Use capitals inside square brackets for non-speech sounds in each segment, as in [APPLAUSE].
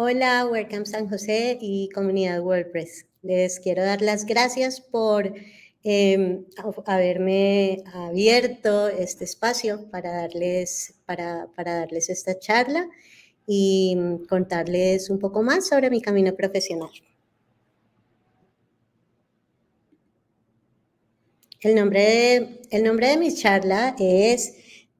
Hola, Welcome San José y comunidad WordPress. Les quiero dar las gracias por em, haberme abierto este espacio para darles, para darles esta charla y mm, contarles un poco más sobre mi camino profesional. El nombre el nombre de mi charla es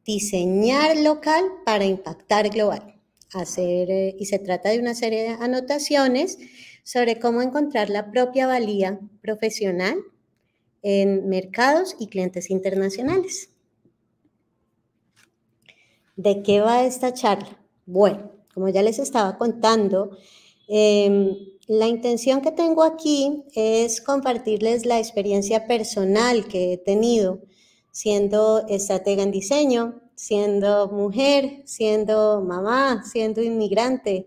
Diseñar local para impactar global hacer, eh, y se trata de una serie de anotaciones sobre cómo encontrar la propia valía profesional en mercados y clientes internacionales. ¿De qué va esta charla? Bueno, como ya les estaba contando, em, la intención que tengo aquí es compartirles la experiencia personal que he tenido siendo estratega en diseño, siendo mujer, siendo mamá, siendo inmigrante,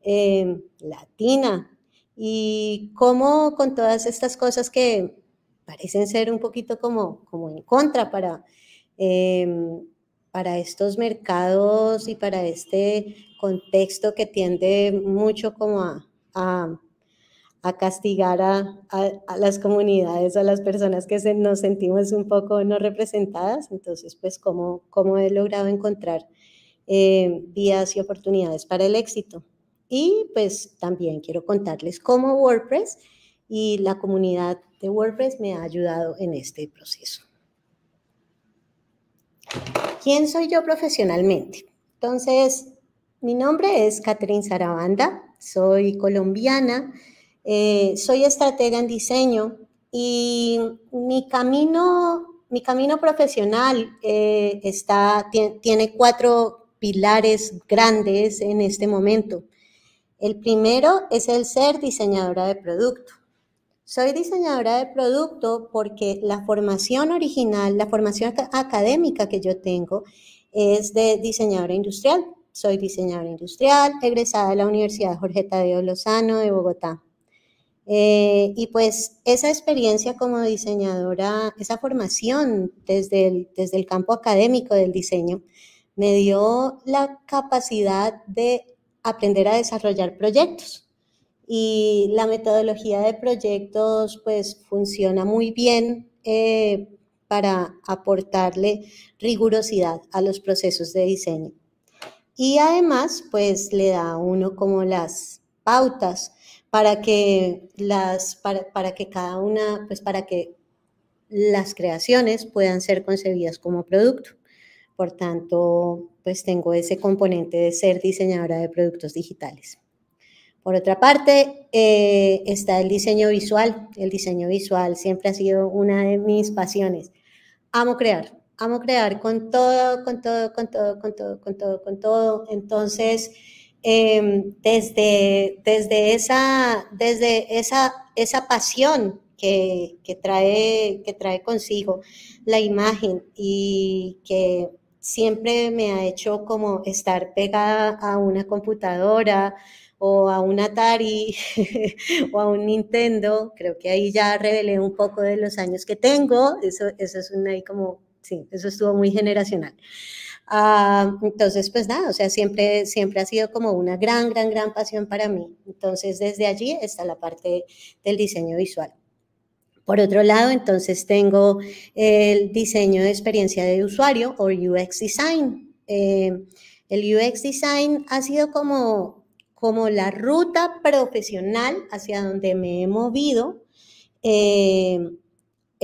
em, latina, y cómo con todas estas cosas que parecen ser un poquito como, como en contra para, em, para estos mercados y para este contexto que tiende mucho como a a castigar a, las comunidades, a las personas que se, nos sentimos un poco no representadas. Entonces, pues, ¿cómo, cómo he logrado encontrar eh, vías y oportunidades para el éxito? Y pues también quiero contarles cómo WordPress y la comunidad de WordPress me ha ayudado en este proceso. ¿Quién soy yo profesionalmente? Entonces, mi nombre es Catherine Zarabanda, soy colombiana, eh, soy estratega en diseño y mi camino, mi camino profesional eh, tiene cuatro pilares grandes en este momento. El primero es el ser diseñadora de producto. Soy diseñadora de producto porque la formación original, la formación académica que yo tengo es de diseñadora industrial. Soy diseñadora industrial, egresada de la Universidad Jorge Tadeo Lozano de Bogotá. Eh, y pues esa experiencia como diseñadora, esa formación desde el, desde el campo académico del diseño, me dio la capacidad de aprender a desarrollar proyectos. Y la metodología de proyectos pues funciona muy bien eh, para aportarle rigurosidad a los procesos de diseño. Y además pues le da a uno como las pautas para que las para, que cada una pues para que las creaciones puedan ser concebidas como producto. Por tanto, pues tengo ese componente de ser diseñadora de productos digitales. Por otra parte, eh, está el diseño visual. El diseño visual siempre ha sido una de mis pasiones. Amo crear, amo crear con todo, con todo, con todo, con todo, con todo, con todo. Entonces, Em, desde, desde, esa, desde esa, esa pasión que, trae, que trae consigo la imagen y que siempre me ha hecho como estar pegada a una computadora o a un Atari [LAUGHS] o a un Nintendo. Creo que ahí ya revelé un poco de los años que tengo. Eso, eso es una como, sí, eso estuvo muy generacional. Ah, entonces, pues nada, o sea, siempre, siempre ha sido como una gran, gran, gran pasión para mí. Entonces, desde allí está la parte del diseño visual. Por otro lado, entonces tengo el diseño de experiencia de usuario o UX Design. Eh, el UX Design ha sido como, como la ruta profesional hacia donde me he movido. Eh,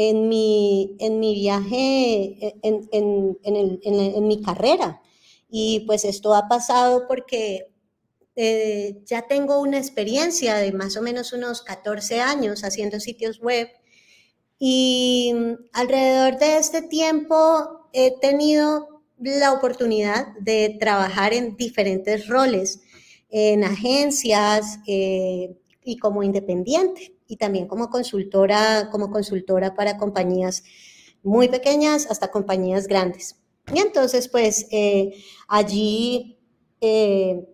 en mi, viaje, eh, en, en, en, mi carrera. Y pues esto ha pasado porque eh, ya tengo una experiencia de más o menos unos 14 años haciendo sitios web y alrededor de este tiempo he tenido la oportunidad de trabajar en diferentes roles, en agencias eh, y como independiente y también como consultora, como consultora para compañías muy pequeñas hasta compañías grandes. Y entonces, pues eh, allí eh,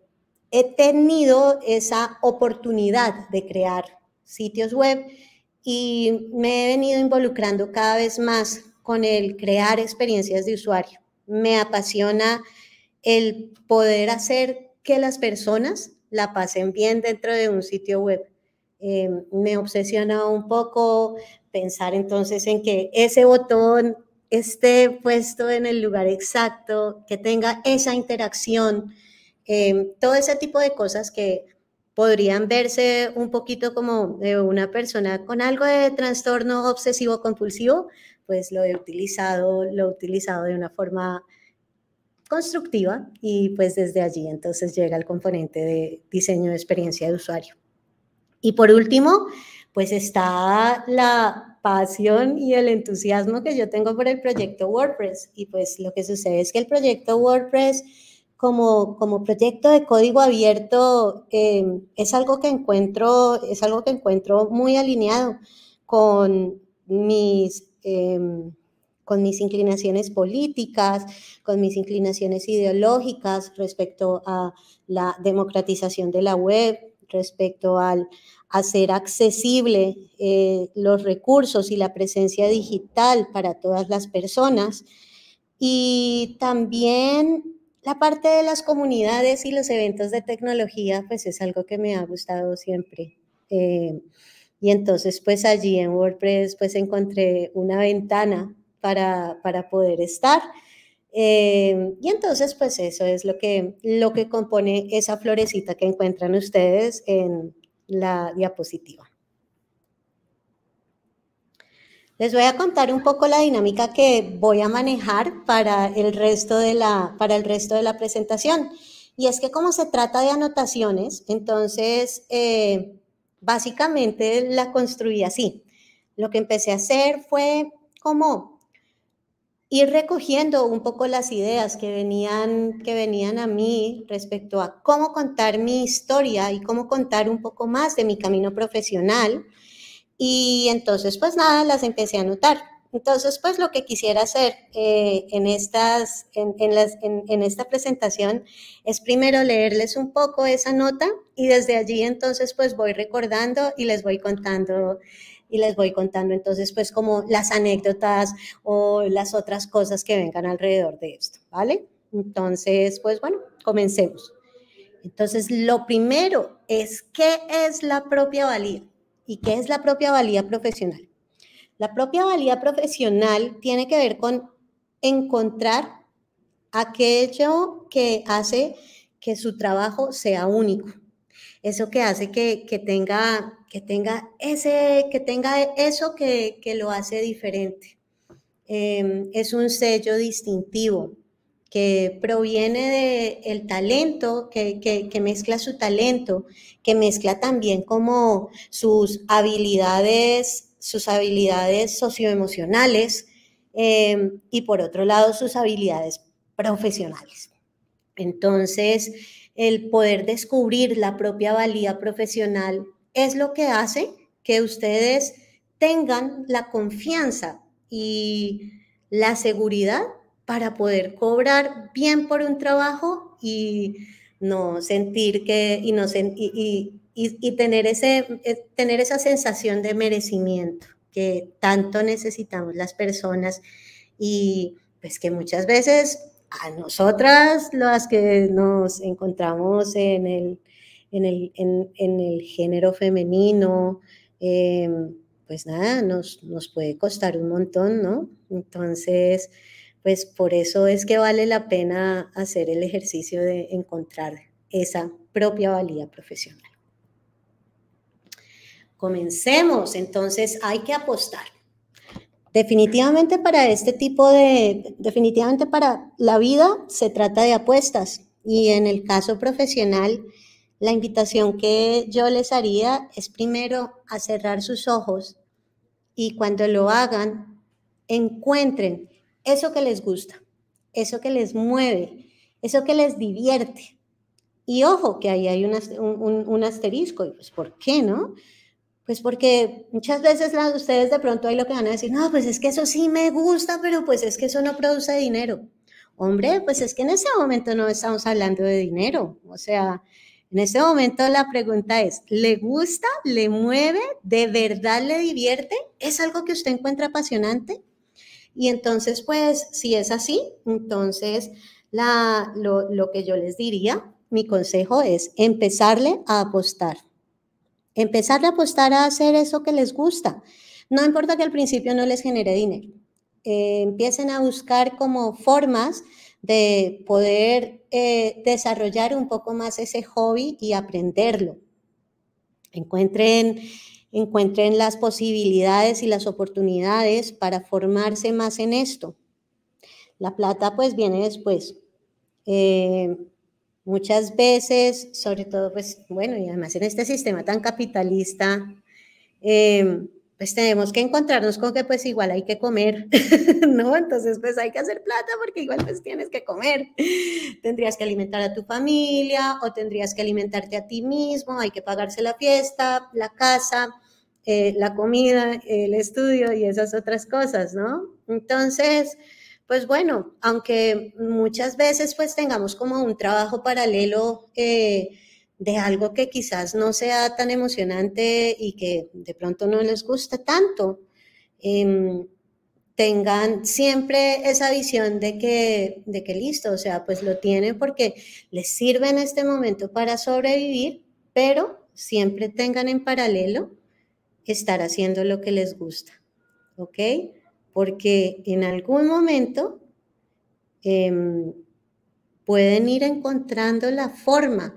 he tenido esa oportunidad de crear sitios web y me he venido involucrando cada vez más con el crear experiencias de usuario. Me apasiona el poder hacer que las personas la pasen bien dentro de un sitio web. Eh, me obsesiona un poco pensar entonces en que ese botón esté puesto en el lugar exacto, que tenga esa interacción, eh, todo ese tipo de cosas que podrían verse un poquito como de una persona con algo de trastorno obsesivo compulsivo, pues lo he utilizado, lo he utilizado de una forma constructiva y pues desde allí entonces llega el componente de diseño de experiencia de usuario. Y por último, pues está la pasión y el entusiasmo que yo tengo por el proyecto WordPress. Y pues lo que sucede es que el proyecto WordPress como, como proyecto de código abierto em, es, algo que encuentro, es algo que encuentro muy alineado con mis, em, con mis inclinaciones políticas, con mis inclinaciones ideológicas respecto a la democratización de la web, respecto al hacer accesible eh, los recursos y la presencia digital para todas las personas. Y también la parte de las comunidades y los eventos de tecnología, pues es algo que me ha gustado siempre. Eh, y entonces, pues allí en WordPress, pues encontré una ventana para, para poder estar. Eh, y entonces, pues eso es lo que, lo que compone esa florecita que encuentran ustedes en, la diapositiva. Les voy a contar un poco la dinámica que voy a manejar para el resto de la, para el resto de la presentación. Y es que como se trata de anotaciones, entonces eh, básicamente la construí así. Lo que empecé a hacer fue como ir recogiendo un poco las ideas que venían, que venían a mí respecto a cómo contar mi historia y cómo contar un poco más de mi camino profesional. Y entonces, pues nada, las empecé a anotar. Entonces, pues lo que quisiera hacer eh, en, estas, en, en, esta presentación es primero leerles un poco esa nota y desde allí entonces pues voy recordando y les voy contando y les voy contando entonces pues como las anécdotas o las otras cosas que vengan alrededor de esto, ¿vale? Entonces, pues bueno, comencemos. Entonces, lo primero es qué es la propia valía y qué es la propia valía profesional. La propia valía profesional tiene que ver con encontrar aquello que hace que su trabajo sea único, eso que hace que, tenga, que, tenga, ese, que tenga eso que, lo hace diferente. Em, es un sello distintivo que proviene del talento, que, mezcla su talento, que mezcla también como sus habilidades, sus habilidades socioemocionales em, y por otro lado sus habilidades profesionales. Entonces, el poder descubrir la propia valía profesional es lo que hace que ustedes tengan la confianza y la seguridad para poder cobrar bien por un trabajo y no sentir que no y, tener ese eh, tener esa sensación de merecimiento que tanto necesitamos las personas y pues que muchas veces a nosotras las que nos encontramos en el, en el, género femenino, eh, pues nada, nos, nos puede costar un montón, ¿no? Entonces, pues por eso es que vale la pena hacer el ejercicio de encontrar esa propia valía profesional. Comencemos, entonces hay que apostar. Definitivamente para este tipo de, definitivamente para la vida se trata de apuestas y en el caso profesional, la invitación que yo les haría es primero a cerrar sus ojos y cuando lo hagan, encuentren eso que les gusta, eso que les mueve, eso que les divierte. Y ojo, que ahí hay un, asterisco, y pues ¿por qué no? Pues porque muchas veces ustedes de pronto hay lo que van a decir, no, pues es que eso sí me gusta, pero pues es que eso no produce dinero. Hombre, pues es que en ese momento no estamos hablando de dinero. O sea, en ese momento la pregunta es, ¿le gusta? ¿Le mueve? ¿De verdad le divierte? ¿Es algo que usted encuentra apasionante? Y entonces, pues, si es así, entonces la, lo, lo que yo les diría, mi consejo es empezarle a apostar. Empezar a apostar a hacer eso que les gusta. No importa que al principio no les genere dinero. Eh, empiecen a buscar como formas de poder eh, desarrollar un poco más ese hobby y aprenderlo. Encuentren, encuentren las posibilidades y las oportunidades para formarse más en esto. La plata pues viene después. Eh, Muchas veces, sobre todo, pues bueno, y además en este sistema tan capitalista, em, pues tenemos que encontrarnos con que pues igual hay que comer, [LAUGHS] ¿no? Entonces pues hay que hacer plata porque igual pues tienes que comer. Tendrías que alimentar a tu familia o tendrías que alimentarte a ti mismo, hay que pagarse la fiesta, la casa, eh, la comida, el estudio y esas otras cosas, ¿no? Entonces, pues bueno, aunque muchas veces pues tengamos como un trabajo paralelo eh, de algo que quizás no sea tan emocionante y que de pronto no les gusta tanto, em, tengan siempre esa visión de que, de que listo, o sea, pues lo tienen porque les sirve en este momento para sobrevivir, pero siempre tengan en paralelo estar haciendo lo que les gusta, ¿ok? porque en algún momento em, pueden ir encontrando la forma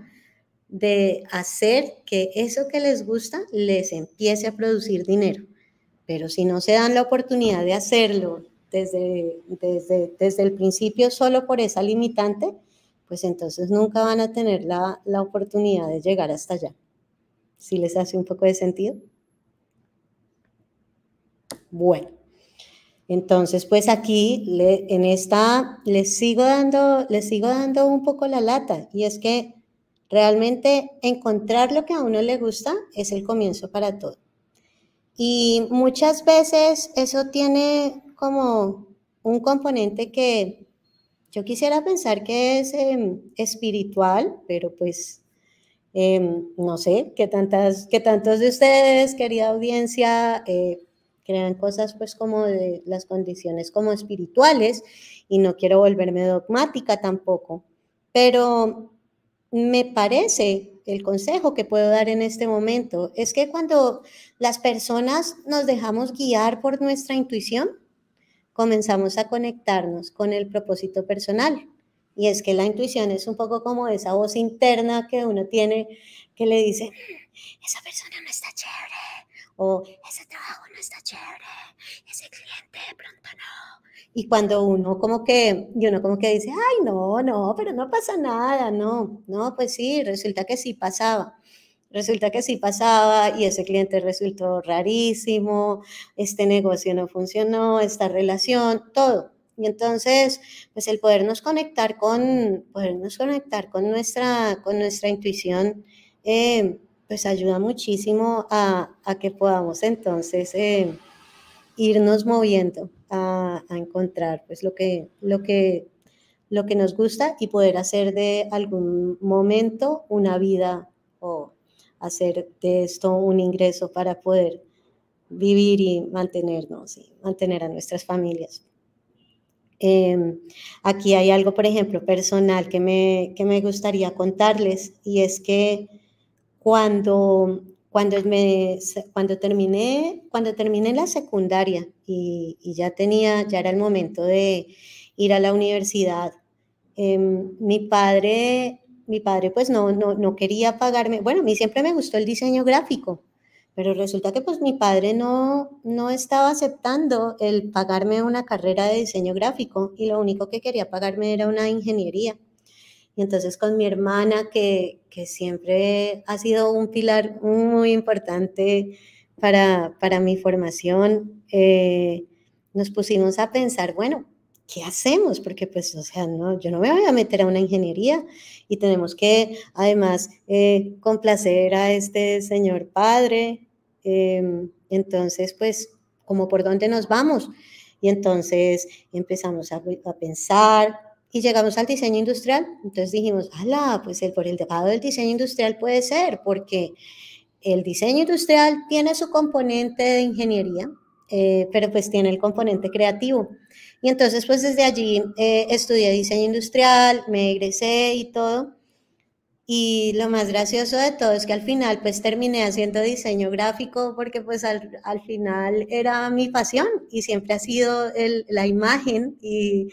de hacer que eso que les gusta les empiece a producir dinero. Pero si no se dan la oportunidad de hacerlo desde, desde, el principio solo por esa limitante, pues entonces nunca van a tener la, oportunidad de llegar hasta allá. ¿Si les hace un poco de sentido? Bueno. Entonces, pues aquí en esta les sigo dando, sigo dando un poco la lata y es que realmente encontrar lo que a uno le gusta es el comienzo para todo. Y muchas veces eso tiene como un componente que yo quisiera pensar que es em, espiritual, pero pues em, no sé qué tantas, qué tantos de ustedes, querida audiencia, eh, crean cosas pues como de las condiciones como espirituales y no quiero volverme dogmática tampoco, pero me parece el consejo que puedo dar en este momento es que cuando las personas nos dejamos guiar por nuestra intuición, comenzamos a conectarnos con el propósito personal. Y es que la intuición es un poco como esa voz interna que uno tiene que le dice, esa persona no está chévere, o ese trabajo no está chévere, ese cliente de pronto no. Y cuando uno como que, y uno como que dice, ay, no, no, pero no pasa nada, no, no, pues sí, resulta que sí pasaba. Resulta que sí pasaba y ese cliente resultó rarísimo, este negocio no funcionó, esta relación, todo. Y entonces, pues el podernos conectar con, podernos conectar con nuestra, con nuestra intuición, eh, pues ayuda muchísimo a, a que podamos entonces eh, irnos moviendo a, a, encontrar pues lo que, lo, que, lo que nos gusta y poder hacer de algún momento una vida o hacer de esto un ingreso para poder vivir y mantenernos y mantener a nuestras familias. Em, aquí hay algo, por ejemplo, personal que me, que me gustaría contarles y es que cuando, cuando, me, cuando, terminé, cuando terminé la secundaria y, ya tenía, ya era el momento de ir a la universidad, em, mi padre... Mi padre pues no, no, no quería pagarme, bueno, a mí siempre me gustó el diseño gráfico, pero resulta que pues mi padre no, no estaba aceptando el pagarme una carrera de diseño gráfico y lo único que quería pagarme era una ingeniería. Y entonces con mi hermana, que, que siempre ha sido un pilar muy importante para, para mi formación, eh, nos pusimos a pensar, bueno, ¿qué hacemos? Porque pues, o sea, no, yo no me voy a meter a una ingeniería y tenemos que además eh, complacer a este señor padre. Em, entonces, pues, ¿cómo por dónde nos vamos? Y entonces empezamos a, a pensar, y llegamos al diseño industrial, entonces dijimos, ala, pues el por el dejado del diseño industrial puede ser, porque el diseño industrial tiene su componente de ingeniería, eh, pero pues tiene el componente creativo. Y entonces pues desde allí eh, estudié diseño industrial, me egresé y todo. Y lo más gracioso de todo es que al final pues terminé haciendo diseño gráfico porque pues al, final era mi pasión y siempre ha sido la imagen y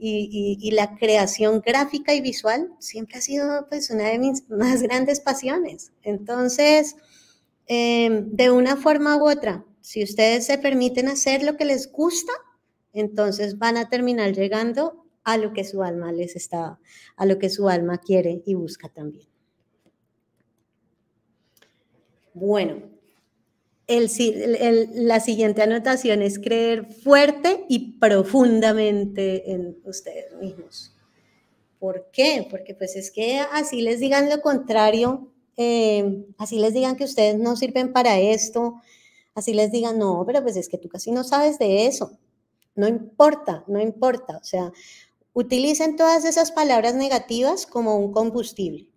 y, la creación gráfica y visual siempre ha sido pues una de mis más grandes pasiones. Entonces, em, de una forma u otra, si ustedes se permiten hacer lo que les gusta, entonces van a terminar llegando a lo que su alma les está, a lo que su alma quiere y busca también. Bueno, la siguiente anotación es creer fuerte y profundamente en ustedes mismos. ¿Por qué? Porque pues es que así les digan lo contrario, eh, así les digan que ustedes no sirven para esto, así les digan, no, pero pues es que tú casi no sabes de eso. No importa, no importa. O sea, utilicen todas esas palabras negativas como un combustible.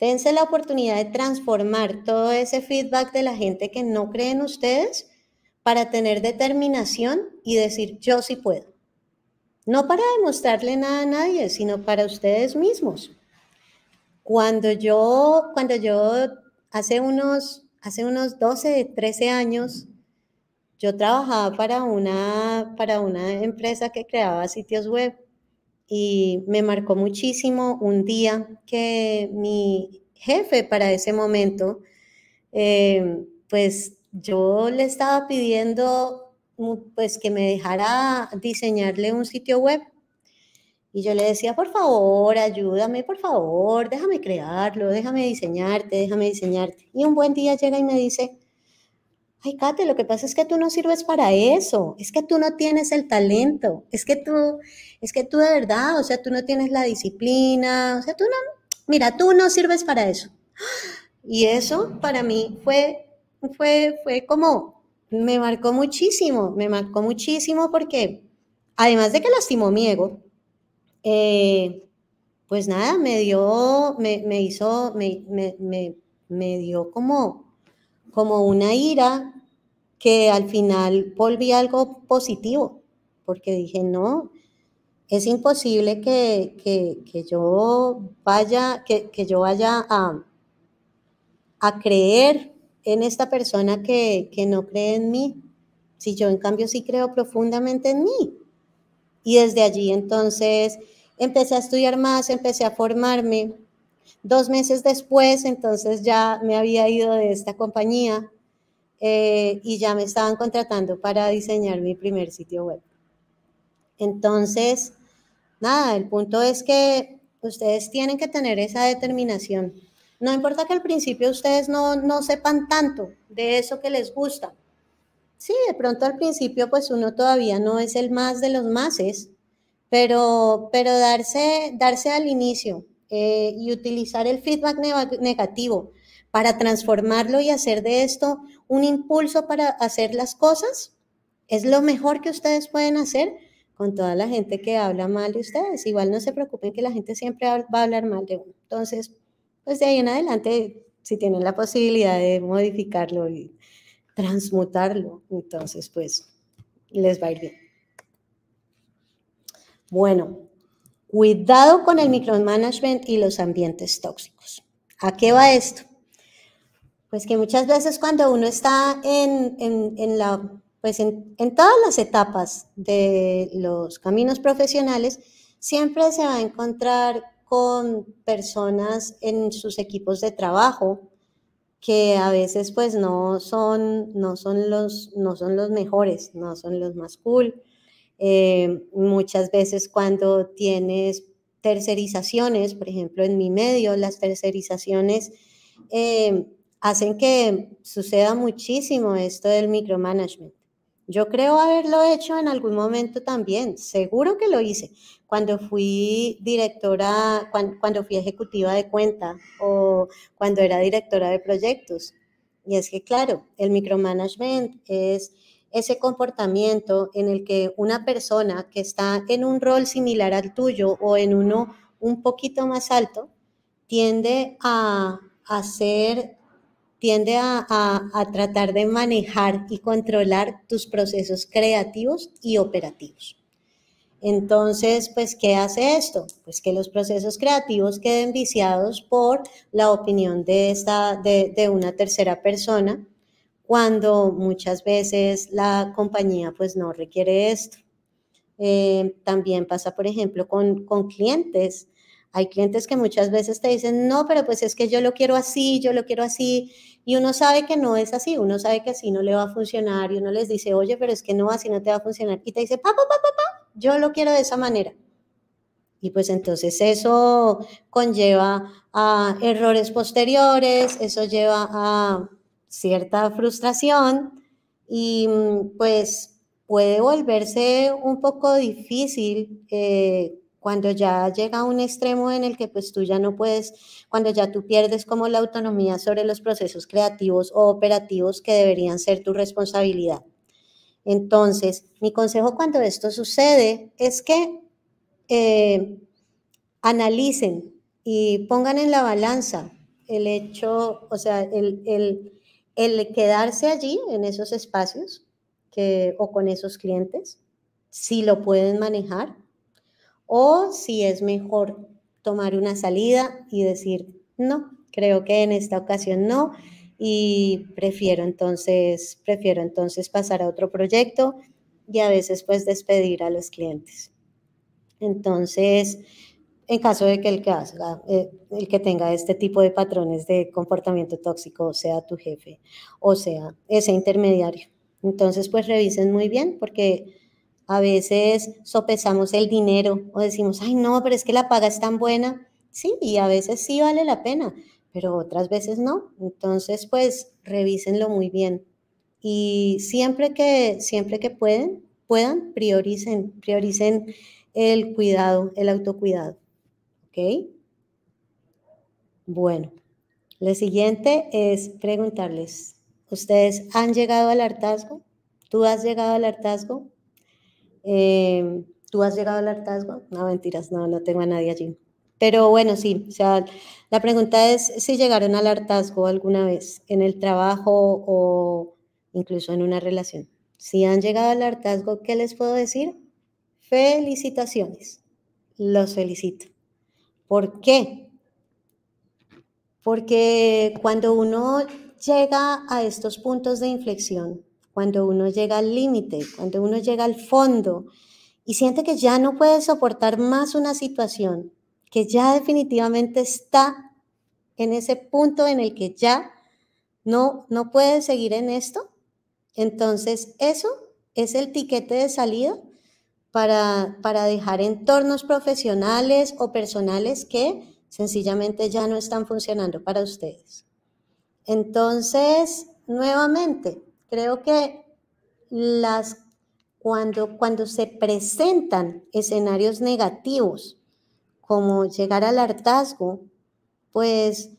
Dense la oportunidad de transformar todo ese feedback de la gente que no cree en ustedes para tener determinación y decir yo sí puedo. No para demostrarle nada a nadie, sino para ustedes mismos. Cuando yo, cuando yo hace unos, hace unos 12, 13 años, yo trabajaba para una, para una empresa que creaba sitios web y me marcó muchísimo un día que mi jefe para ese momento, eh, pues yo le estaba pidiendo mm, pues que me dejara diseñarle un sitio web y yo le decía, por favor, ayúdame, por favor, déjame crearlo, déjame diseñarte, déjame diseñarte. Y un buen día llega y me dice, ay, Kate, lo que pasa es que tú no sirves para eso, es que tú no tienes el talento, es que tú, es que tú de verdad, o sea, tú no tienes la disciplina, o sea, tú no, mira, tú no sirves para eso. Y eso para mí fue, fue, fue como, me marcó muchísimo, me marcó muchísimo porque además de que lastimó mi ego, eh, pues nada, me dio, me, me hizo, me, me, me dio como como una ira que al final volví algo positivo, porque dije, no, es imposible que, que, que yo vaya, que, yo vaya a, a, creer en esta persona que, que no cree en mí, si yo en cambio sí creo profundamente en mí. Y desde allí entonces empecé a estudiar más, empecé a formarme, Dos meses después, entonces ya me había ido de esta compañía eh, y ya me estaban contratando para diseñar mi primer sitio web. Entonces, nada, el punto es que ustedes tienen que tener esa determinación. No importa que al principio ustedes no, sepan tanto de eso que les gusta. Sí, de pronto al principio pues uno todavía no es el más de los máses, pero, pero darse, darse al inicio, eh, y utilizar el feedback negativo para transformarlo y hacer de esto un impulso para hacer las cosas, es lo mejor que ustedes pueden hacer con toda la gente que habla mal de ustedes. Igual no se preocupen que la gente siempre va a hablar mal de uno. Entonces, pues de ahí en adelante, si tienen la posibilidad de modificarlo y transmutarlo, entonces pues les va a ir bien. Bueno, Cuidado con el micromanagement y los ambientes tóxicos. ¿A qué va esto? Pues que muchas veces cuando uno está en, la, pues en, todas las etapas de los caminos profesionales, siempre se va a encontrar con personas en sus equipos de trabajo que a veces pues no son, no son, los, no son los mejores, no son los más cool, eh, muchas veces cuando tienes tercerizaciones, por ejemplo, en mi medio, las tercerizaciones eh, hacen que suceda muchísimo esto del micromanagement. Yo creo haberlo hecho en algún momento también, seguro que lo hice, cuando fui directora, cuando, cuando fui ejecutiva de cuenta o cuando era directora de proyectos. Y es que, claro, el micromanagement es ese comportamiento en el que una persona que está en un rol similar al tuyo o en uno un poquito más alto, tiende a hacer, tiende a, a, tratar de manejar y controlar tus procesos creativos y operativos. Entonces, pues, ¿qué hace esto? Pues que los procesos creativos queden viciados por la opinión de, de, de una tercera persona cuando muchas veces la compañía pues no requiere esto. Eh, también pasa, por ejemplo, con, con clientes. Hay clientes que muchas veces te dicen, no, pero pues es que yo lo quiero así, yo lo quiero así, y uno sabe que no es así, uno sabe que así no le va a funcionar, y uno les dice, oye, pero es que no, así no te va a funcionar, y te dice, papá, papá, papá, yo lo quiero de esa manera. Y pues entonces eso conlleva a errores posteriores, eso lleva a cierta frustración y mm, pues puede volverse un poco difícil eh, cuando ya llega a un extremo en el que pues tú ya no puedes, cuando ya tú pierdes como la autonomía sobre los procesos creativos o operativos que deberían ser tu responsabilidad. Entonces, mi consejo cuando esto sucede es que eh, analicen y pongan en la balanza el hecho, o sea, el, el quedarse allí en esos espacios que, o con esos clientes, si lo pueden manejar, o si es mejor tomar una salida y decir, no, creo que en esta ocasión no, y prefiero entonces, prefiero entonces pasar a otro proyecto y a veces pues despedir a los clientes. Entonces, en caso de que eh, el que, tenga este tipo de patrones de comportamiento tóxico sea tu jefe o sea ese intermediario. Entonces, pues revisen muy bien porque a veces sopesamos el dinero o decimos, ay no, pero es que la paga es tan buena. Sí, y a veces sí vale la pena, pero otras veces no. Entonces, pues revísenlo muy bien. Y siempre que, siempre que pueden, puedan, prioricen, prioricen el cuidado, el autocuidado. ¿Ok? Bueno, lo siguiente es preguntarles, ¿ustedes han llegado al hartazgo? ¿Tú has llegado al hartazgo? Em, ¿Tú has llegado al hartazgo? No, mentiras, no, no tengo a nadie allí. Pero bueno, sí, sea, la pregunta es si llegaron al hartazgo alguna vez en el trabajo o incluso en una relación. Si han llegado al hartazgo, ¿qué les puedo decir? Felicitaciones. Los felicito. ¿Por qué? Porque cuando uno llega a estos puntos de inflexión, cuando uno llega al límite, cuando uno llega al fondo y siente que ya no puede soportar más una situación, que ya definitivamente está en ese punto en el que ya no, no puede seguir en esto, entonces eso es el tiquete de salida para, dejar entornos profesionales o personales que sencillamente ya no están funcionando para ustedes. Entonces, nuevamente, creo que las, cuando, cuando se presentan escenarios negativos, como llegar al hartazgo, pues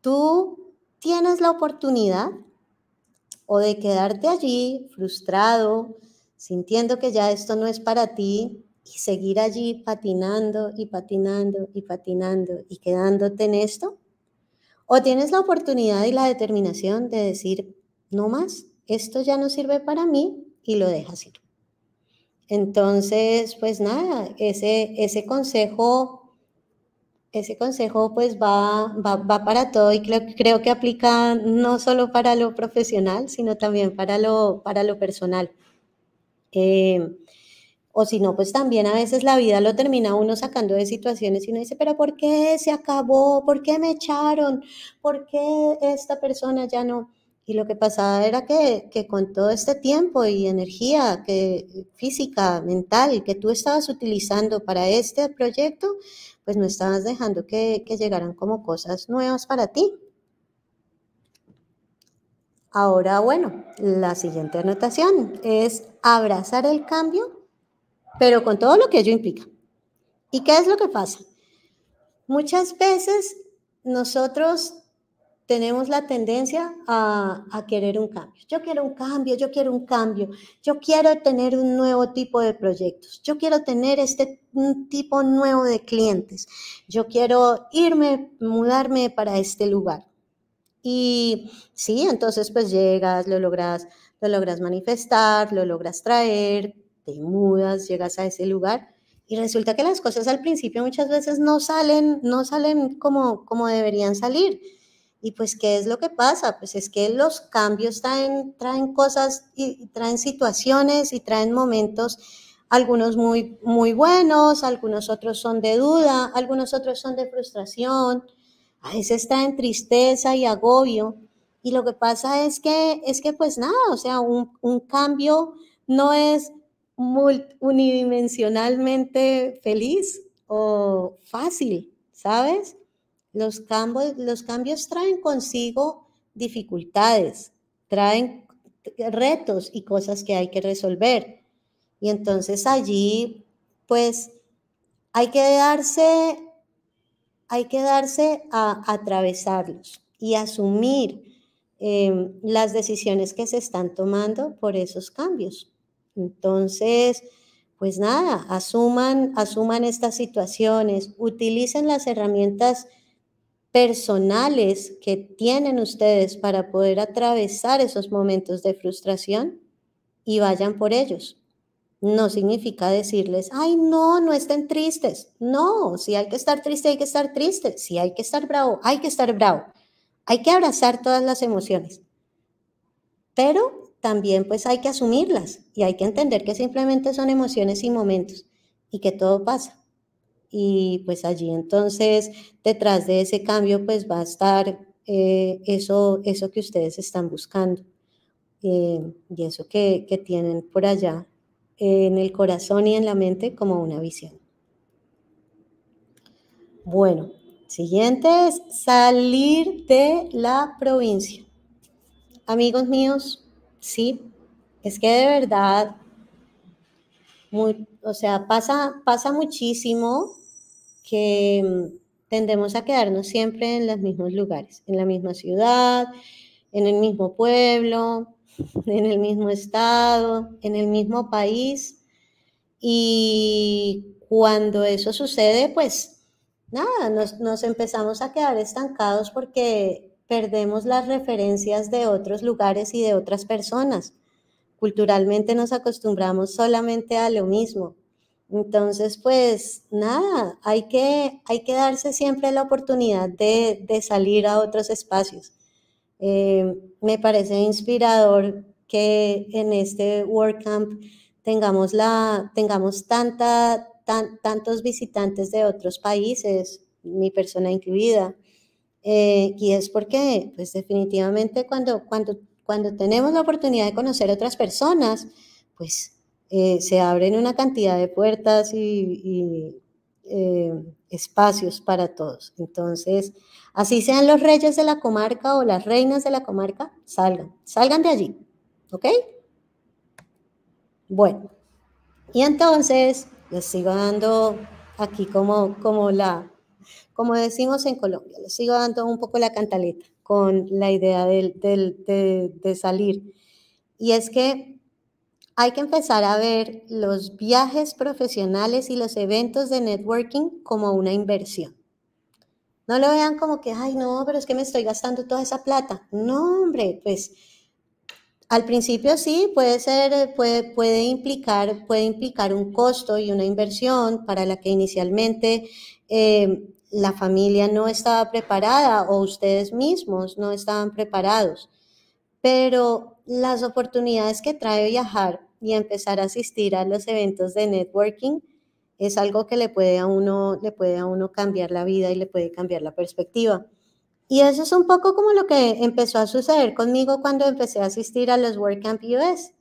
tú tienes la oportunidad o de quedarte allí frustrado, sintiendo que ya esto no es para ti y seguir allí patinando y patinando y patinando y quedándote en esto? ¿O tienes la oportunidad y la determinación de decir, no más, esto ya no sirve para mí y lo dejas ir? Entonces, pues nada, ese, ese consejo ese consejo pues va, va, para todo y creo, creo que aplica no solo para lo profesional, sino también para lo, para lo personal. Eh, o si no, pues también a veces la vida lo termina uno sacando de situaciones y uno dice, pero ¿por qué se acabó? ¿Por qué me echaron? ¿Por qué esta persona ya no? Y lo que pasaba era que, que con todo este tiempo y energía que, física, mental, que tú estabas utilizando para este proyecto, pues no estabas dejando que, que llegaran como cosas nuevas para ti. Ahora, bueno, la siguiente anotación es abrazar el cambio, pero con todo lo que ello implica. ¿Y qué es lo que pasa? Muchas veces nosotros tenemos la tendencia a, querer un cambio. Yo quiero un cambio, yo quiero un cambio, yo quiero tener un nuevo tipo de proyectos, yo quiero tener este tipo nuevo de clientes, yo quiero irme, mudarme para este lugar. Y sí, entonces pues llegas, lo logras, lo logras manifestar, lo logras traer, te mudas, llegas a ese lugar y resulta que las cosas al principio muchas veces no salen, no salen como, como deberían salir. Y pues, ¿qué es lo que pasa? Pues es que los cambios traen, cosas y traen situaciones y traen momentos, algunos muy, muy buenos, algunos otros son de duda, algunos otros son de frustración, a veces está en tristeza y agobio. Y lo que pasa es que, es que pues nada, o sea, un, cambio no es unidimensionalmente feliz o fácil, ¿sabes? Los cambios, los cambios traen consigo dificultades, traen retos y cosas que hay que resolver. Y entonces allí, pues, hay que darse hay que darse a atravesarlos y asumir em, las decisiones que se están tomando por esos cambios. Entonces, pues nada, asuman, asuman estas situaciones, utilicen las herramientas personales que tienen ustedes para poder atravesar esos momentos de frustración y vayan por ellos no significa decirles, ay, no, no estén tristes. No, si hay que estar triste, hay que estar triste. Si hay que estar bravo, hay que estar bravo. Hay que abrazar todas las emociones. Pero también pues hay que asumirlas y hay que entender que simplemente son emociones y momentos y que todo pasa. Y pues allí entonces detrás de ese cambio pues va a estar eh, eso, eso que ustedes están buscando eh, y eso que, que tienen por allá en el corazón y en la mente como una visión. Bueno, siguiente es salir de la provincia. Amigos míos, sí, es que de verdad, muy, o sea, pasa, pasa muchísimo que mm, tendemos a quedarnos siempre en los mismos lugares, en la misma ciudad, en el mismo pueblo, en el mismo estado, en el mismo país. Y cuando eso sucede, pues nada, nos, empezamos a quedar estancados porque perdemos las referencias de otros lugares y de otras personas. Culturalmente nos acostumbramos solamente a lo mismo. Entonces, pues nada, hay que, hay que darse siempre la oportunidad de salir a otros espacios. Eh, me parece inspirador que en este WordCamp tengamos, la, tengamos tantos visitantes de otros países, mi persona incluida. Eh, y es porque, pues definitivamente cuando, cuando, cuando tenemos la oportunidad de conocer otras personas, pues eh, se abren una cantidad de puertas y eh, espacios para todos. Entonces, así sean los reyes de la comarca o las reinas de la comarca, salgan, salgan de allí, ¿ok? Bueno, y entonces les sigo dando aquí como, como la, como decimos en Colombia, les sigo dando un poco la cantaleta con la idea de salir. Y es que hay que empezar a ver los viajes profesionales y los eventos de networking como una inversión. No lo vean como que, ay, no, pero es que me estoy gastando toda esa plata. No, hombre, pues al principio sí, puede ser, eh, puede, implicar, puede implicar un costo y una inversión para la que inicialmente eh, la familia no estaba preparada o ustedes mismos no estaban preparados. Pero las oportunidades que trae viajar y empezar a asistir a los eventos de networking es algo que le puede a uno, le puede a uno cambiar la vida y le puede cambiar la perspectiva. Y eso es un poco como lo que empezó a suceder conmigo cuando empecé a asistir a los WordCamp US.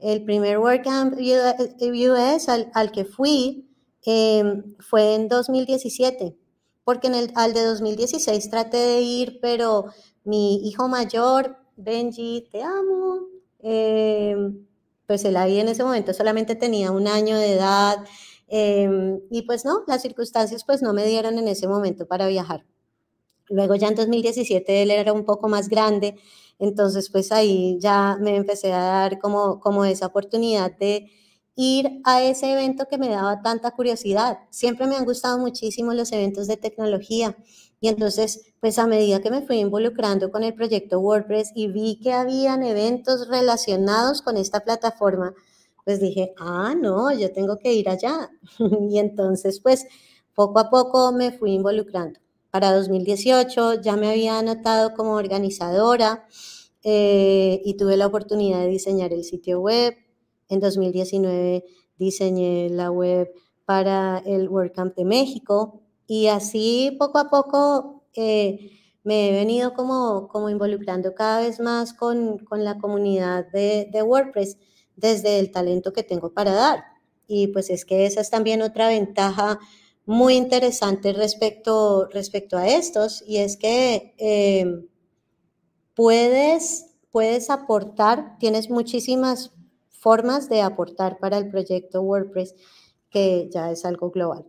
El primer WordCamp US al, que fui em, fue en 2017, porque en el, al de 2016 traté de ir, pero mi hijo mayor, Benji, te amo, em, pues él ahí en ese momento solamente tenía un año de edad em, y pues no, las circunstancias pues no me dieron en ese momento para viajar. Luego ya en 2017 él era un poco más grande, entonces pues ahí ya me empecé a dar como, como esa oportunidad de ir a ese evento que me daba tanta curiosidad. Siempre me han gustado muchísimo los eventos de tecnología. Y entonces, pues a medida que me fui involucrando con el proyecto WordPress y vi que habían eventos relacionados con esta plataforma, pues dije, ah, no, yo tengo que ir allá. [LAUGHS] y entonces, pues poco a poco me fui involucrando. Para 2018 ya me había anotado como organizadora eh, y tuve la oportunidad de diseñar el sitio web. En 2019 diseñé la web para el WordCamp de México. Y así poco a poco eh, me he venido como, como involucrando cada vez más con, la comunidad de, WordPress desde el talento que tengo para dar. Y pues es que esa es también otra ventaja muy interesante respecto, respecto a estos y es que eh, puedes, puedes aportar, tienes muchísimas formas de aportar para el proyecto WordPress que ya es algo global.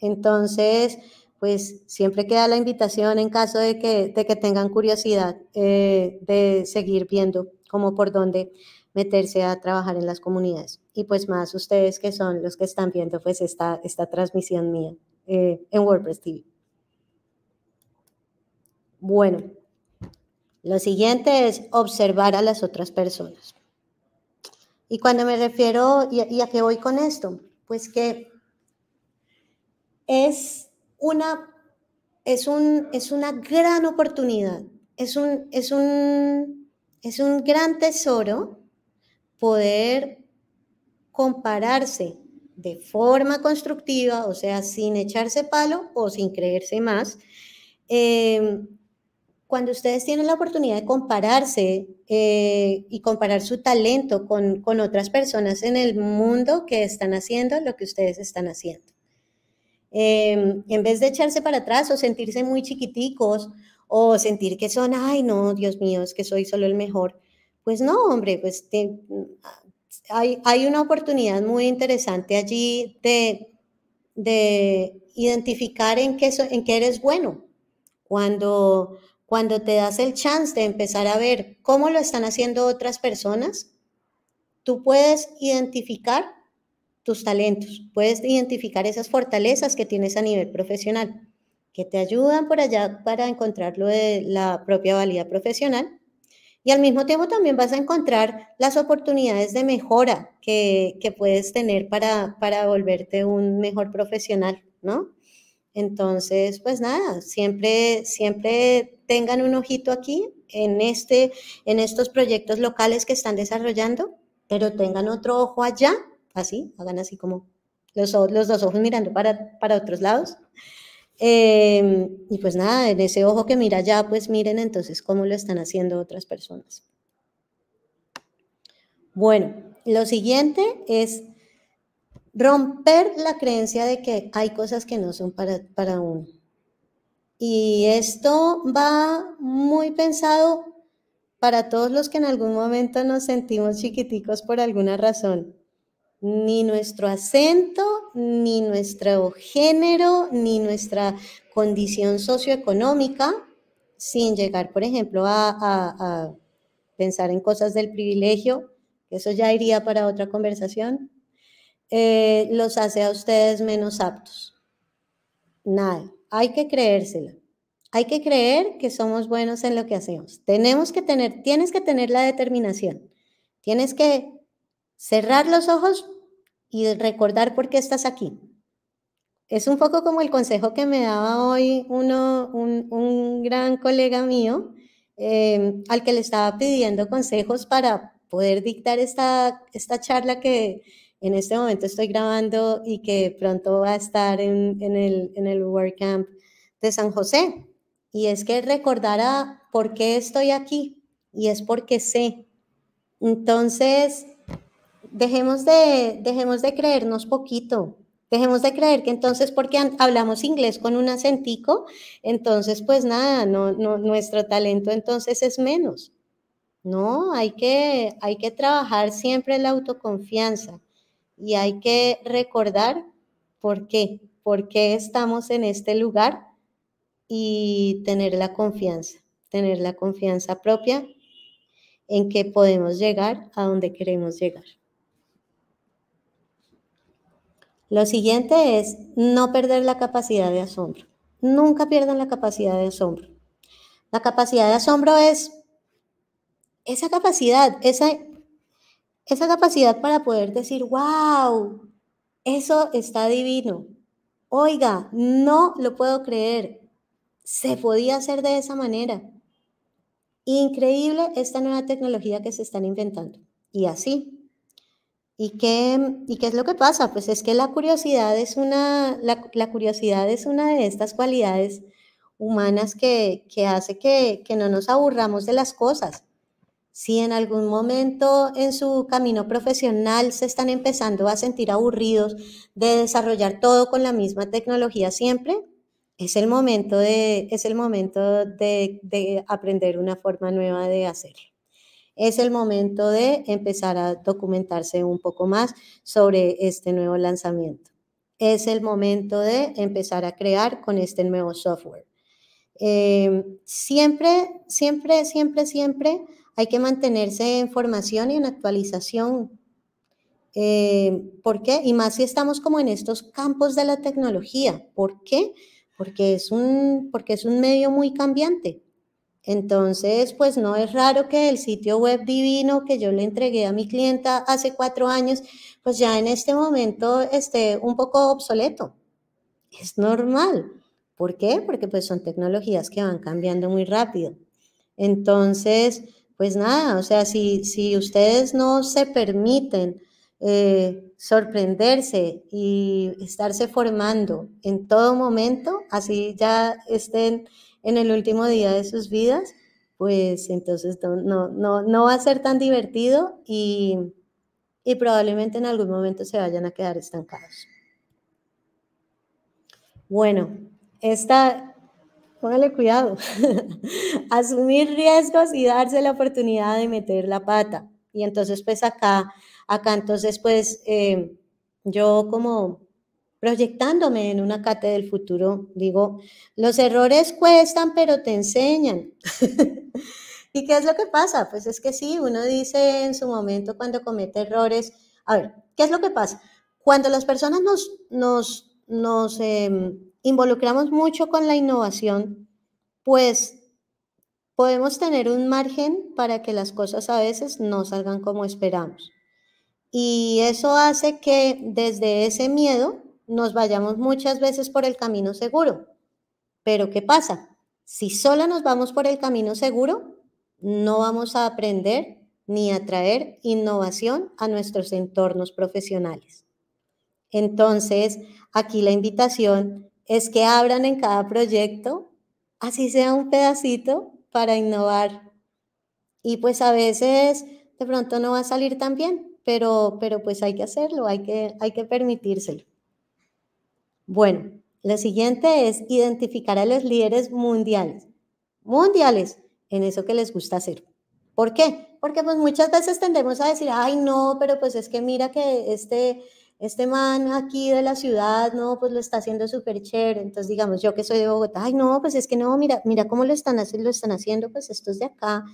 Entonces, pues siempre queda la invitación en caso de que, tengan curiosidad eh, de seguir viendo cómo por dónde meterse a trabajar en las comunidades. Y pues más ustedes que son los que están viendo pues esta, esta transmisión mía eh, en WordPress TV. Bueno, lo siguiente es observar a las otras personas. Y cuando me refiero, y a qué voy con esto? Pues que es una, es un, es una gran oportunidad, es un, es, un, es un gran tesoro poder compararse de forma constructiva, o sea, sin echarse palo o sin creerse más. Em, cuando ustedes tienen la oportunidad de compararse eh, y comparar su talento con otras personas en el mundo que están haciendo lo que ustedes están haciendo. Em, en vez de echarse para atrás o sentirse muy chiquiticos o sentir que son, ay, no, Dios mío, es que soy solo el mejor. Pues no, hombre, pues hay, una oportunidad muy interesante allí de, identificar en qué, en qué eres bueno. Cuando, cuando te das el chance de empezar a ver cómo lo están haciendo otras personas, tú puedes identificar tus talentos, puedes identificar esas fortalezas que tienes a nivel profesional, que te ayudan por allá para encontrar lo de la propia valía profesional. Y al mismo tiempo también vas a encontrar las oportunidades de mejora que, puedes tener para, volverte un mejor profesional, ¿no? Entonces, pues nada, siempre, siempre tengan un ojito aquí en, este, en estos proyectos locales que están desarrollando, pero tengan otro ojo allá así, hagan así como los, dos ojos mirando para, para otros lados. Em, y pues nada, en ese ojo que mira ya, pues miren entonces cómo lo están haciendo otras personas. Bueno, lo siguiente es romper la creencia de que hay cosas que no son para, para uno. Y esto va muy pensado para todos los que en algún momento nos sentimos chiquiticos por alguna razón ni nuestro acento, ni nuestro género, ni nuestra condición socioeconómica, sin llegar, por ejemplo, a, pensar en cosas del privilegio, que eso ya iría para otra conversación, eh, los hace a ustedes menos aptos. Nada, hay que creérselo. Hay que creer que somos buenos en lo que hacemos. Tenemos que tener, tienes que tener la determinación. Tienes que cerrar los ojos y recordar por qué estás aquí. Es un poco como el consejo que me daba hoy uno, un, gran colega mío, em, al que le estaba pidiendo consejos para poder dictar esta, esta charla que en este momento estoy grabando y que pronto va a estar en, el, en el WordCamp de San José. Y es que recordará por qué estoy aquí y es porque sé. Entonces, dejemos de, dejemos de creernos poquito. Dejemos de creer que entonces porque hablamos inglés con un acentico, entonces pues nada, no, nuestro talento entonces es menos. No, hay que, hay que trabajar siempre la autoconfianza y hay que recordar por qué, por qué estamos en este lugar y tener la confianza, tener la confianza propia en que podemos llegar a donde queremos llegar. Lo siguiente es no perder la capacidad de asombro. Nunca pierdan la capacidad de asombro. La capacidad de asombro es esa capacidad, esa, esa capacidad para poder decir, wow, eso está divino. Oiga, no lo puedo creer. Se podía hacer de esa manera. Increíble esta nueva tecnología que se están inventando. Y así, ¿Y qué, ¿Y qué es lo que pasa? Pues es que la curiosidad es una, la, curiosidad es una de estas cualidades humanas que, que hace que, no nos aburramos de las cosas. Si en algún momento en su camino profesional se están empezando a sentir aburridos de desarrollar todo con la misma tecnología siempre, es el momento de, es el momento de aprender una forma nueva de hacerlo es el momento de empezar a documentarse un poco más sobre este nuevo lanzamiento. Es el momento de empezar a crear con este nuevo software. Eh, siempre, siempre, siempre, siempre hay que mantenerse en formación y en actualización. Eh, ¿Por qué? Y más si estamos como en estos campos de la tecnología. ¿Por qué? Porque es un, porque es un medio muy cambiante. Entonces, pues no es raro que el sitio web divino que yo le entregué a mi clienta hace cuatro años, pues ya en este momento esté un poco obsoleto. Es normal. ¿Por qué? Porque pues son tecnologías que van cambiando muy rápido. Entonces, pues nada, o sea, si, ustedes no se permiten eh, sorprenderse y estarse formando en todo momento, así ya estén en el último día de sus vidas, pues entonces no, no, no va a ser tan divertido y, probablemente en algún momento se vayan a quedar estancados. Bueno, esta, póngale cuidado, [LAUGHS] asumir riesgos y darse la oportunidad de meter la pata. Y entonces, pues acá, acá entonces, pues eh, yo como proyectándome en una cátedra del futuro, digo, los errores cuestan, pero te enseñan. [LAUGHS] ¿Y qué es lo que pasa? Pues es que sí, uno dice en su momento cuando comete errores, a ver, ¿qué es lo que pasa? Cuando las personas nos, nos, em, involucramos mucho con la innovación, pues podemos tener un margen para que las cosas a veces no salgan como esperamos. Y eso hace que desde ese miedo nos vayamos muchas veces por el camino seguro. Pero ¿qué pasa? Si solo nos vamos por el camino seguro, no vamos a aprender ni a traer innovación a nuestros entornos profesionales. Entonces, aquí la invitación es que abran en cada proyecto, así sea un pedacito, para innovar. Y pues a veces de pronto no va a salir tan bien, pero, pero pues hay que hacerlo, hay que, hay que permitírselo. Bueno, lo siguiente es identificar a los líderes mundiales. Mundiales en eso que les gusta hacer. ¿Por qué? Porque pues muchas veces tendemos a decir, ay no, pero pues es que mira que este, este man aquí de la ciudad, no, pues lo está haciendo súper chévere. Entonces digamos, yo que soy de Bogotá, ay no, pues es que no, mira, mira cómo lo están haciendo, lo están haciendo pues estos de acá.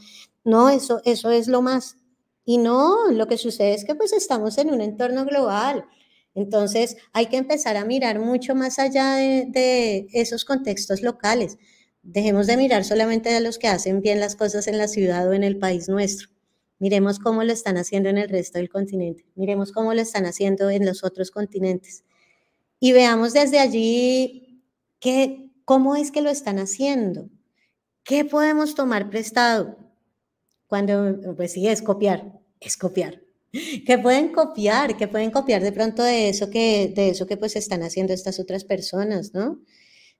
No, eso, eso es lo más. Y no, lo que sucede es que pues estamos en un entorno global entonces, hay que empezar a mirar mucho más allá de, esos contextos locales. Dejemos de mirar solamente a los que hacen bien las cosas en la ciudad o en el país nuestro. Miremos cómo lo están haciendo en el resto del continente. Miremos cómo lo están haciendo en los otros continentes. Y veamos desde allí cómo es que lo están haciendo. ¿Qué podemos tomar prestado? Cuando, pues sí, es copiar, es copiar. [LAUGHS] que pueden copiar, que pueden copiar de pronto de eso que, de eso que pues están haciendo estas otras personas, ¿no?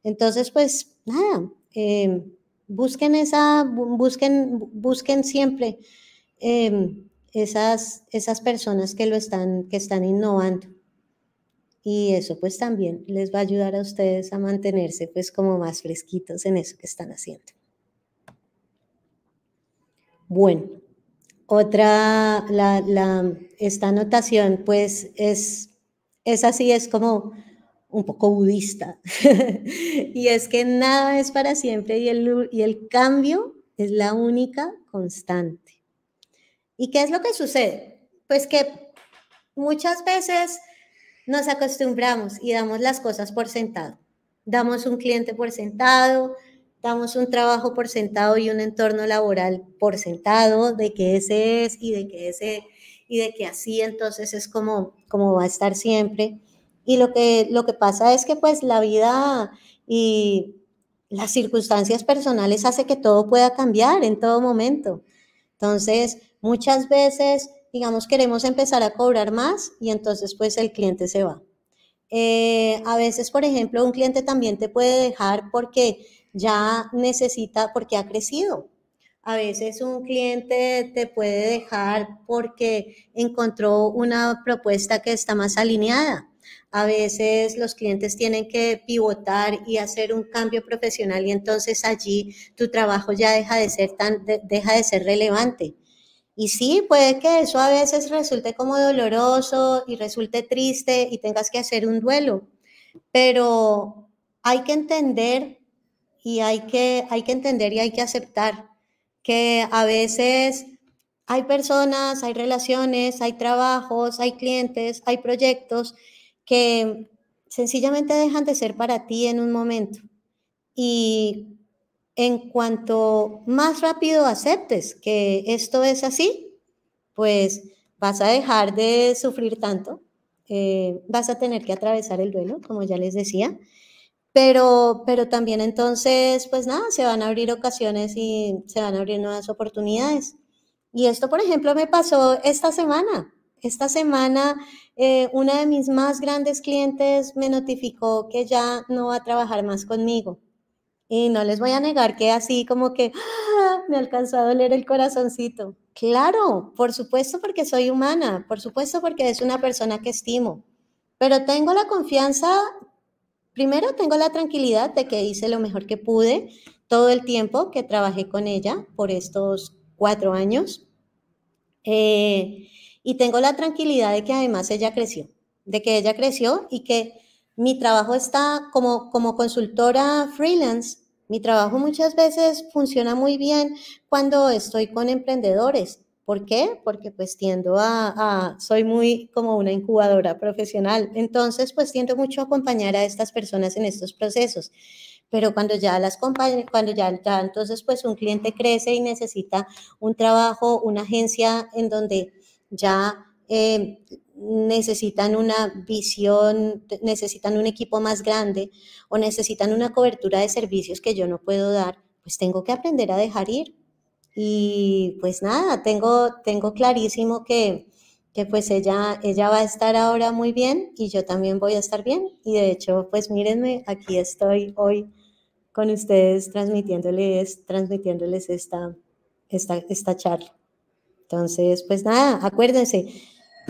Entonces, pues nada, em, busquen esa, busquen, busquen siempre em, esas, esas personas que lo están, que están innovando. Y eso pues también les va a ayudar a ustedes a mantenerse pues como más fresquitos en eso que están haciendo. Bueno, otra, esta anotación, pues es, es así, es como un poco budista. [LAUGHS] y es que nada es para siempre y el, y el cambio es la única constante. ¿Y qué es lo que sucede? Pues que muchas veces nos acostumbramos y damos las cosas por sentado. Damos un cliente por sentado, damos un trabajo por sentado y un entorno laboral por sentado, de que ese es y de que ese y de que así entonces es como, como va a estar siempre. Y lo que, lo que pasa es que pues la vida y las circunstancias personales hace que todo pueda cambiar en todo momento. Entonces, muchas veces, digamos, queremos empezar a cobrar más y entonces pues el cliente se va. Eh, a veces, por ejemplo, un cliente también te puede dejar porque ya necesita porque ha crecido. A veces un cliente te puede dejar porque encontró una propuesta que está más alineada. A veces los clientes tienen que pivotar y hacer un cambio profesional y entonces allí tu trabajo ya deja de ser tan deja de ser relevante. Y sí, puede que eso a veces resulte como doloroso y resulte triste y tengas que hacer un duelo, pero hay que entender y hay que, hay que entender y hay que aceptar que a veces hay personas, hay relaciones, hay trabajos, hay clientes, hay proyectos que sencillamente dejan de ser para ti en un momento. Y en cuanto más rápido aceptes que esto es así, pues vas a dejar de sufrir tanto, eh, vas a tener que atravesar el duelo, como ya les decía, pero, pero también entonces, pues nada, se van a abrir ocasiones y se van a abrir nuevas oportunidades. Y esto, por ejemplo, me pasó esta semana. Esta semana, eh, una de mis más grandes clientes me notificó que ya no va a trabajar más conmigo. Y no les voy a negar que así como que ¡ah! me alcanzó a doler el corazoncito. Claro, por supuesto porque soy humana, por supuesto porque es una persona que estimo, pero tengo la confianza Primero, tengo la tranquilidad de que hice lo mejor que pude todo el tiempo que trabajé con ella por estos cuatro años. Eh, y tengo la tranquilidad de que además ella creció, de que ella creció y que mi trabajo está como, como consultora freelance. Mi trabajo muchas veces funciona muy bien cuando estoy con emprendedores ¿Por qué? Porque pues tiendo a, soy muy como una incubadora profesional, entonces pues tiendo mucho a acompañar a estas personas en estos procesos. Pero cuando ya las cuando ya, entonces pues un cliente crece y necesita un trabajo, una agencia en donde ya eh, necesitan una visión, necesitan un equipo más grande o necesitan una cobertura de servicios que yo no puedo dar, pues tengo que aprender a dejar ir, y pues nada, tengo, tengo clarísimo que, que pues ella, ella va a estar ahora muy bien y yo también voy a estar bien. Y de hecho, pues mírenme, aquí estoy hoy con ustedes transmitiéndoles, transmitiéndoles esta, esta, esta charla. Entonces, pues nada, acuérdense,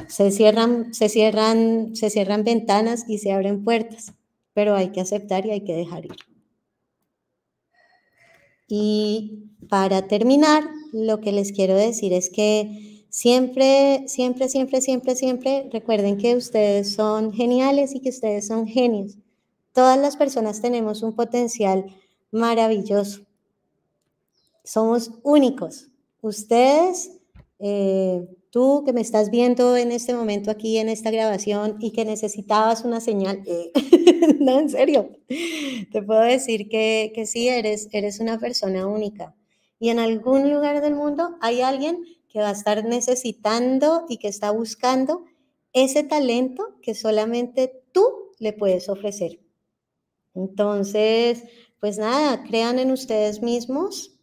se cierran, se, cierran, se cierran ventanas y se abren puertas, pero hay que aceptar y hay que dejar ir. Y para terminar, lo que les quiero decir es que siempre, siempre, siempre, siempre, siempre recuerden que ustedes son geniales y que ustedes son genios. Todas las personas tenemos un potencial maravilloso. Somos únicos. Ustedes eh, Tú que me estás viendo en este momento aquí en esta grabación y que necesitabas una señal, eh, [LAUGHS] no, en serio, te puedo decir que, que sí, eres, eres una persona única. Y en algún lugar del mundo hay alguien que va a estar necesitando y que está buscando ese talento que solamente tú le puedes ofrecer. Entonces, pues nada, crean en ustedes mismos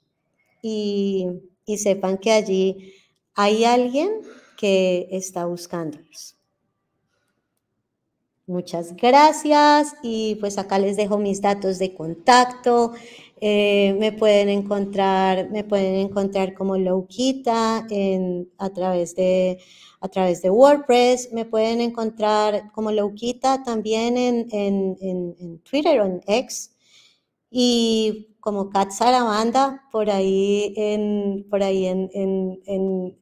y, y sepan que allí hay alguien que está buscándolos. Muchas gracias y pues acá les dejo mis datos de contacto. Eh, me pueden encontrar, me pueden encontrar como Lowkita en, a, través de, a través de WordPress, me pueden encontrar como Lowkita también en, en Twitter o en X. Y como Kat banda por ahí en, por ahí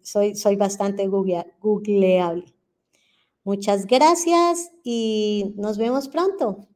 soy, soy bastante googleable. Muchas gracias y nos vemos pronto.